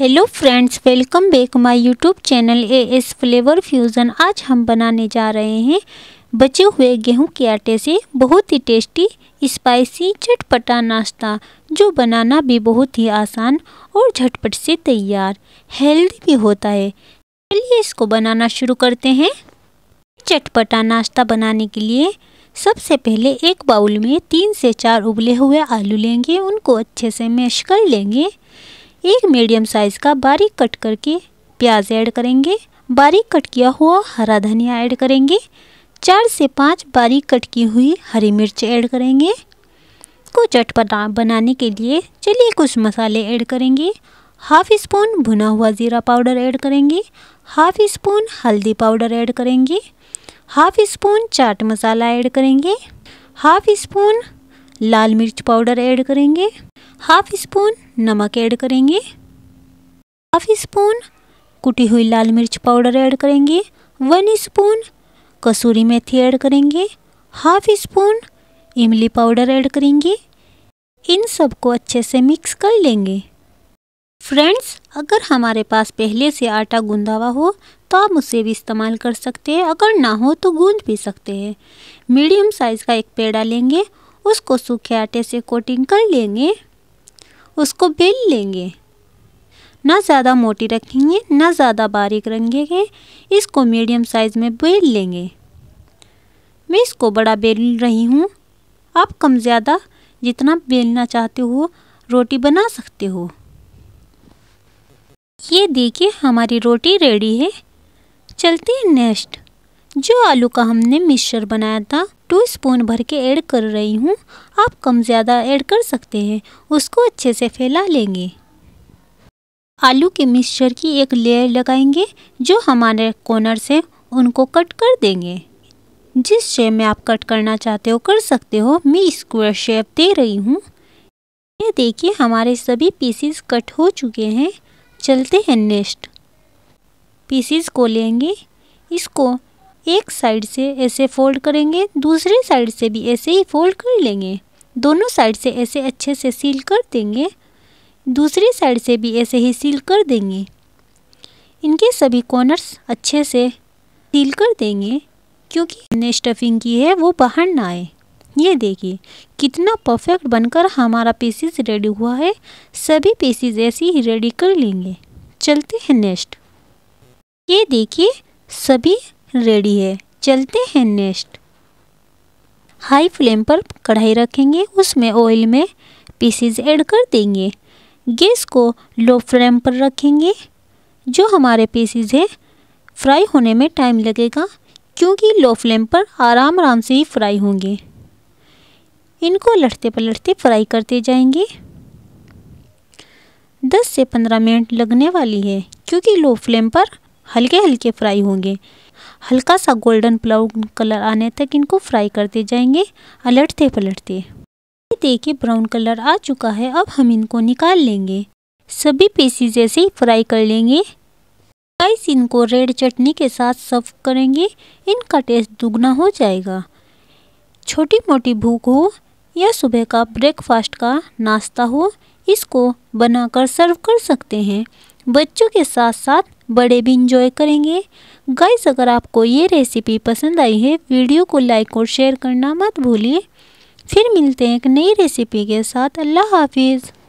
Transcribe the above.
hello friends welcome back my YouTube channel A S flavour fusion आज हम बनाने जा रहे हैं बचे हुए गेहूं के आटे से बहुत ही टेस्टी स्पाइसी चटपटा नाश्ता जो बनाना भी बहुत ही आसान और झटपट से तैयार हेल्दी भी होता है चलिए इसको बनाना शुरू करते हैं चटपटा नाश्ता बनाने के लिए सबसे पहले एक बाउल में तीन से चार उबले हुए आलू लेंगे उनको अच्छे से मैश कर लेंगे एक मीडियम साइज का बारीक कट करके प्याज ऐड करेंगे बारीक कट किया हुआ हरा धनिया ऐड करेंगे चार से पांच बारीक कट की हुई हरी मिर्च ऐड करेंगे को चटपटा बनाने के लिए चलिए कुछ मसाले ऐड करेंगे हाफ स्पून भुना हुआ ज़ीरा पाउडर ऐड करेंगे हाफ स्पून हल्दी पाउडर ऐड करेंगे half spoon chaat masala add करेंगे हाफ स्पून लाल मिर्च पाउडर ऐड करेंगे हाफ स्पून नमक ऐड करेंगे हाफ स्पून कुटी हुई लाल मिर्च पाउडर ऐड करेंगे वन स्पून कसूरी मेथी ऐड करेंगे हाफ स्पून इमली पाउडर ऐड करेंगे इन सबको अच्छे से मिक्स कर लेंगे फ्रेंड्स अगर हमारे पास पहले से आटा गूँधा हुआ हो तो आप उसे भी इस्तेमाल कर सकते हैं अगर ना हो तो गूंद भी सकते हैं मीडियम साइज़ का एक पेड़ा लेंगे उसको सूखे आटे से कोटिंग कर लेंगे उसको बेल लेंगे ना ज़्यादा मोटी रखेंगे ना ज़्यादा बारीक रखेंगे इसको मीडियम साइज़ में बेल लेंगे मैं इसको बड़ा बेल रही हूँ आप कम ज़्यादा जितना बेलना चाहते हो रोटी बना सकते हो ये देखिए हमारी रोटी रेडी है चलते हैं नेक्स्ट जो आलू का हमने मिक्सचर बनाया था टू स्पून भर के ऐड कर रही हूँ आप कम ज़्यादा ऐड कर सकते हैं उसको अच्छे से फैला लेंगे आलू के मिक्सचर की एक लेयर लगाएंगे जो हमारे कॉर्नर से उनको कट कर देंगे जिस शेप में आप कट करना चाहते हो कर सकते हो मैं स्क्वायर शेप दे रही हूँ ये देखिए हमारे सभी पीसीस कट हो चुके हैं चलते हैं नेक्स्ट पीसीस को लेंगे इसको एक साइड से ऐसे फोल्ड करेंगे दूसरे साइड से भी ऐसे ही फोल्ड कर लेंगे दोनों साइड से ऐसे अच्छे से सील कर देंगे दूसरी साइड से भी ऐसे ही सील कर देंगे इनके सभी कॉर्नर्स अच्छे से सील कर देंगे क्योंकि हमने स्टफिंग की है वो बाहर ना आए ये देखिए कितना परफेक्ट बनकर हमारा पीसीज रेडी हुआ है सभी पीसीज ऐसे ही रेडी कर लेंगे चलते हैं नेक्स्ट ये देखिए सभी रेडी है चलते हैं नेक्स्ट हाई फ्लेम पर कढ़ाई रखेंगे उसमें ऑयल में पीसीज ऐड कर देंगे गैस को लो फ्लेम पर रखेंगे जो हमारे पीसीज हैं फ्राई होने में टाइम लगेगा क्योंकि लो फ्लेम पर आराम आराम से ही फ्राई होंगे इनको लटते पलटते फ्राई करते जाएंगे 10 से 15 मिनट लगने वाली है क्योंकि लो फ्लेम पर हल्के हल्के फ्राई होंगे हल्का सा गोल्डन ब्राउन कलर आने तक इनको फ्राई करते जाएंगे अलटते पलटते देखिए ब्राउन कलर आ चुका है अब हम इनको निकाल लेंगे सभी पीसीज ऐसे ही फ्राई कर लेंगे गाइस इनको रेड चटनी के साथ सर्व करेंगे इनका टेस्ट दुगना हो जाएगा छोटी मोटी भूख हो या सुबह का ब्रेकफास्ट का नाश्ता हो इसको बनाकर सर्व कर सकते हैं बच्चों के साथ साथ बड़े भी इंजॉय करेंगे गाइस अगर आपको ये रेसिपी पसंद आई है वीडियो को लाइक और शेयर करना मत भूलिए फिर मिलते हैं एक नई रेसिपी के साथ अल्लाह हाफिज़